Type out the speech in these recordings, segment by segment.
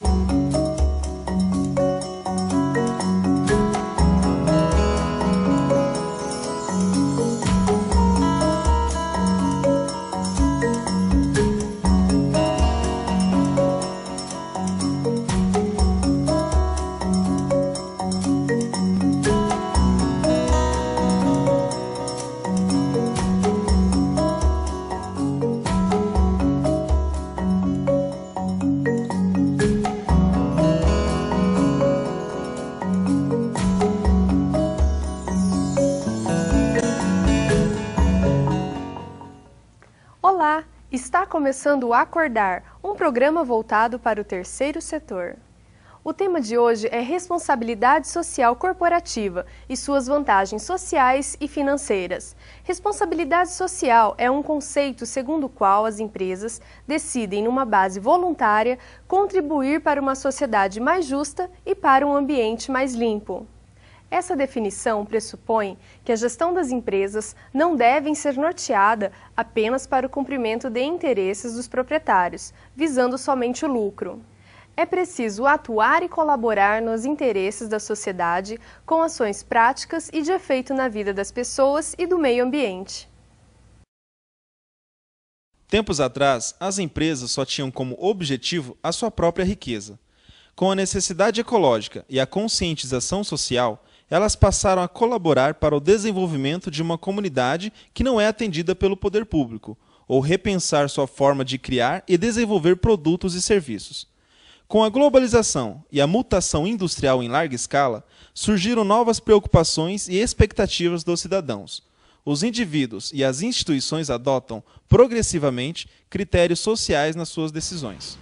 Thank you. começando o Acordar, um programa voltado para o terceiro setor. O tema de hoje é responsabilidade social corporativa e suas vantagens sociais e financeiras. Responsabilidade social é um conceito segundo o qual as empresas decidem, numa base voluntária, contribuir para uma sociedade mais justa e para um ambiente mais limpo. Essa definição pressupõe que a gestão das empresas não deve ser norteada apenas para o cumprimento de interesses dos proprietários, visando somente o lucro. É preciso atuar e colaborar nos interesses da sociedade com ações práticas e de efeito na vida das pessoas e do meio ambiente. Tempos atrás, as empresas só tinham como objetivo a sua própria riqueza. Com a necessidade ecológica e a conscientização social, elas passaram a colaborar para o desenvolvimento de uma comunidade que não é atendida pelo poder público, ou repensar sua forma de criar e desenvolver produtos e serviços. Com a globalização e a mutação industrial em larga escala, surgiram novas preocupações e expectativas dos cidadãos. Os indivíduos e as instituições adotam, progressivamente, critérios sociais nas suas decisões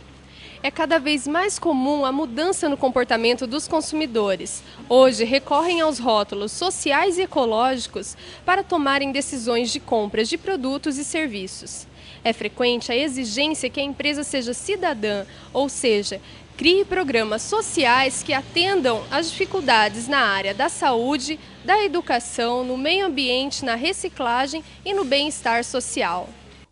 é cada vez mais comum a mudança no comportamento dos consumidores. Hoje, recorrem aos rótulos sociais e ecológicos para tomarem decisões de compras de produtos e serviços. É frequente a exigência que a empresa seja cidadã, ou seja, crie programas sociais que atendam às dificuldades na área da saúde, da educação, no meio ambiente, na reciclagem e no bem-estar social.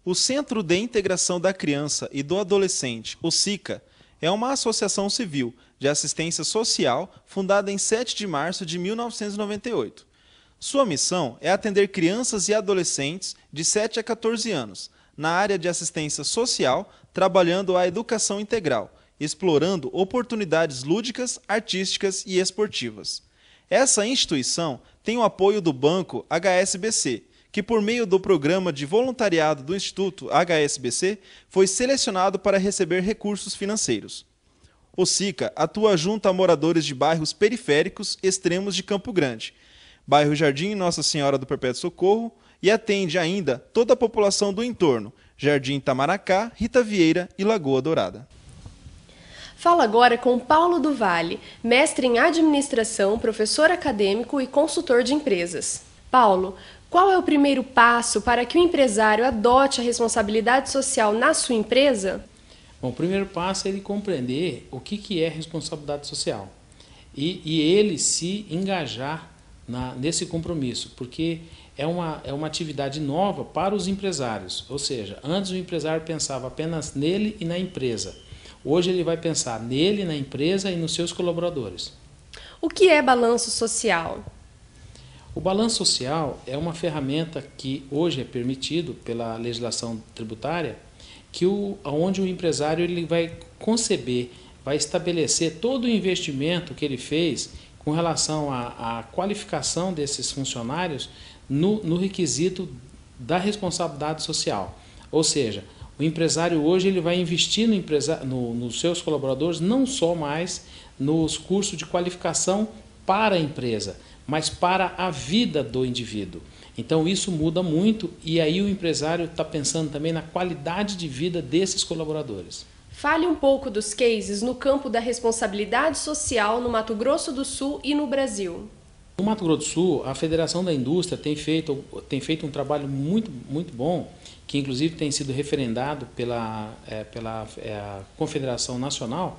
O Centro de Integração da Criança e do Adolescente, o SICA, é uma associação civil de assistência social fundada em 7 de março de 1998. Sua missão é atender crianças e adolescentes de 7 a 14 anos na área de assistência social, trabalhando a educação integral, explorando oportunidades lúdicas, artísticas e esportivas. Essa instituição tem o apoio do banco HSBC que, por meio do programa de voluntariado do Instituto HSBC, foi selecionado para receber recursos financeiros. O SICA atua junto a moradores de bairros periféricos extremos de Campo Grande, bairro Jardim Nossa Senhora do Perpétuo Socorro, e atende ainda toda a população do entorno, Jardim Tamaracá, Rita Vieira e Lagoa Dourada. Fala agora com Paulo do Vale, mestre em administração, professor acadêmico e consultor de empresas. Paulo, qual é o primeiro passo para que o empresário adote a responsabilidade social na sua empresa? Bom, o primeiro passo é ele compreender o que, que é responsabilidade social e, e ele se engajar na, nesse compromisso, porque é uma, é uma atividade nova para os empresários. Ou seja, antes o empresário pensava apenas nele e na empresa. Hoje ele vai pensar nele, na empresa e nos seus colaboradores. O que é balanço social? O balanço social é uma ferramenta que hoje é permitido pela legislação tributária, que o, onde o empresário ele vai conceber, vai estabelecer todo o investimento que ele fez com relação à, qualificação desses funcionários no, no requisito da responsabilidade social. Ou seja, o empresário hoje ele vai investir no empresa, no, nos seus colaboradores, não só mais nos cursos de qualificação para a empresa, mas para a vida do indivíduo. Então isso muda muito e aí o empresário está pensando também na qualidade de vida desses colaboradores. Fale um pouco dos cases no campo da responsabilidade social no Mato Grosso do Sul e no Brasil. No Mato Grosso do Sul, a Federação da Indústria tem feito, tem feito um trabalho muito, muito bom, que inclusive tem sido referendado pela, é, pela é, Confederação Nacional,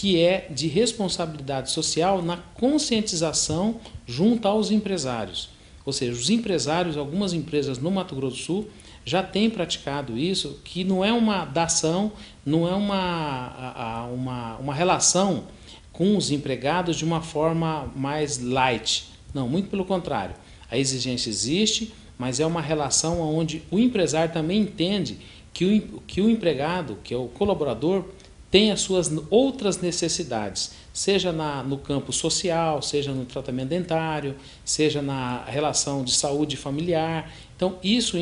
que é de responsabilidade social na conscientização junto aos empresários. Ou seja, os empresários, algumas empresas no Mato Grosso do Sul já têm praticado isso, que não é uma dação, não é uma, uma, uma relação com os empregados de uma forma mais light. Não, muito pelo contrário. A exigência existe, mas é uma relação onde o empresário também entende que o, que o empregado, que é o colaborador, tem as suas outras necessidades, seja na, no campo social, seja no tratamento dentário, seja na relação de saúde familiar. Então, isso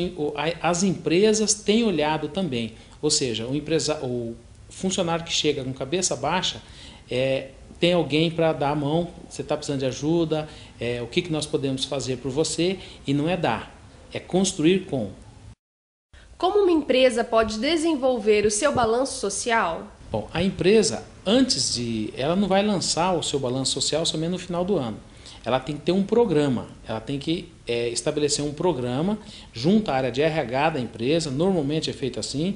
as empresas têm olhado também. Ou seja, o, empresa, o funcionário que chega com cabeça baixa é, tem alguém para dar a mão, você está precisando de ajuda, é, o que, que nós podemos fazer por você, e não é dar, é construir com. Como uma empresa pode desenvolver o seu balanço social? Bom, a empresa, antes de. Ela não vai lançar o seu balanço social somente no final do ano. Ela tem que ter um programa, ela tem que é, estabelecer um programa junto à área de RH da empresa, normalmente é feito assim.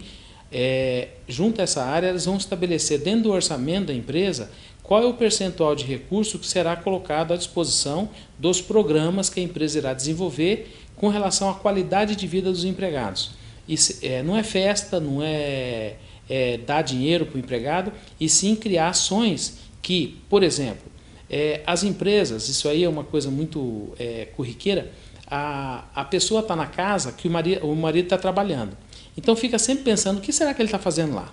É, junto a essa área, eles vão estabelecer dentro do orçamento da empresa qual é o percentual de recurso que será colocado à disposição dos programas que a empresa irá desenvolver com relação à qualidade de vida dos empregados. Isso, é, não é festa, não é é, dar dinheiro para o empregado, e sim criar ações que, por exemplo, é, as empresas, isso aí é uma coisa muito é, corriqueira, a, a pessoa está na casa que o, mari, o marido está trabalhando. Então fica sempre pensando o que será que ele está fazendo lá.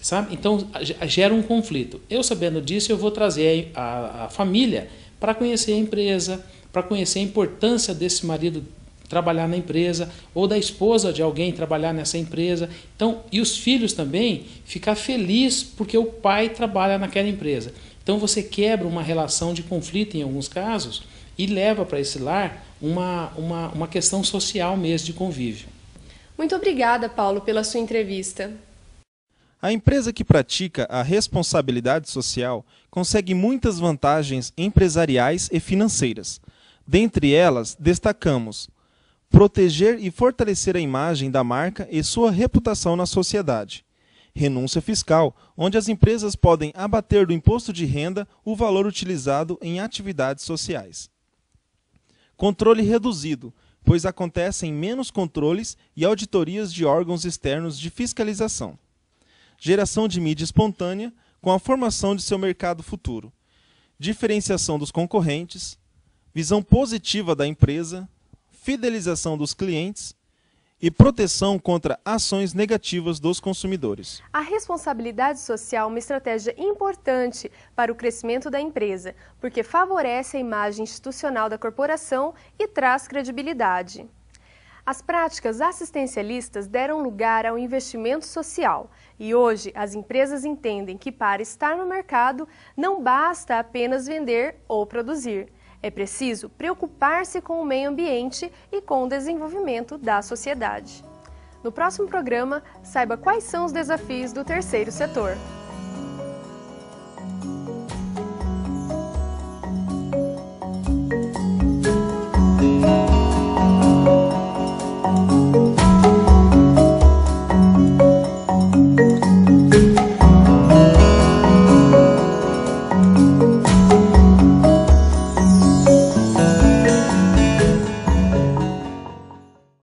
Sabe? Então gera um conflito. Eu sabendo disso, eu vou trazer a, a, a família para conhecer a empresa, para conhecer a importância desse marido trabalhar na empresa, ou da esposa de alguém trabalhar nessa empresa. Então, e os filhos também ficar feliz porque o pai trabalha naquela empresa. Então você quebra uma relação de conflito em alguns casos e leva para esse lar uma, uma, uma questão social mesmo de convívio. Muito obrigada, Paulo, pela sua entrevista. A empresa que pratica a responsabilidade social consegue muitas vantagens empresariais e financeiras. Dentre elas, destacamos proteger e fortalecer a imagem da marca e sua reputação na sociedade. Renúncia fiscal, onde as empresas podem abater do imposto de renda o valor utilizado em atividades sociais. Controle reduzido, pois acontecem menos controles e auditorias de órgãos externos de fiscalização. Geração de mídia espontânea com a formação de seu mercado futuro. Diferenciação dos concorrentes, visão positiva da empresa, fidelização dos clientes e proteção contra ações negativas dos consumidores. A responsabilidade social é uma estratégia importante para o crescimento da empresa, porque favorece a imagem institucional da corporação e traz credibilidade. As práticas assistencialistas deram lugar ao investimento social e hoje as empresas entendem que para estar no mercado não basta apenas vender ou produzir. É preciso preocupar-se com o meio ambiente e com o desenvolvimento da sociedade. No próximo programa, saiba quais são os desafios do terceiro setor.